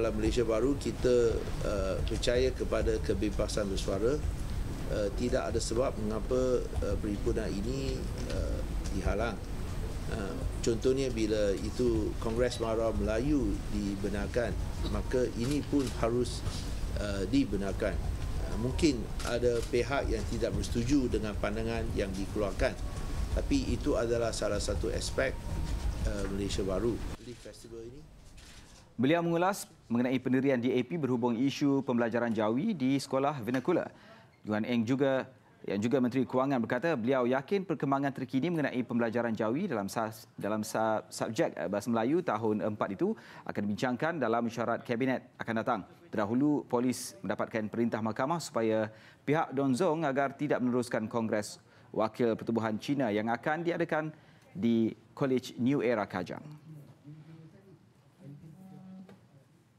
dalam Malaysia baru kita uh, percaya kepada kebebasan bersuara uh, tidak ada sebab mengapa uh, perhimpunan ini uh, dihalang uh, contohnya bila itu Kongres Marah Melayu dibenarkan maka ini pun harus uh, dibenarkan uh, mungkin ada pihak yang tidak bersetuju dengan pandangan yang dikeluarkan tapi itu adalah salah satu aspek uh, Malaysia baru Beliau mengulas mengenai pendirian DAP berhubung isu pembelajaran jawi di sekolah Vernacular. Tuan Eng juga yang juga Menteri Kewangan berkata beliau yakin perkembangan terkini mengenai pembelajaran jawi dalam dalam subjek eh, Bahasa Melayu tahun 4 itu akan dibincangkan dalam mesyuarat Kabinet akan datang. Terdahulu, polis mendapatkan perintah mahkamah supaya pihak Don Zong agar tidak meneruskan Kongres Wakil Pertubuhan China yang akan diadakan di College New Era Kajang.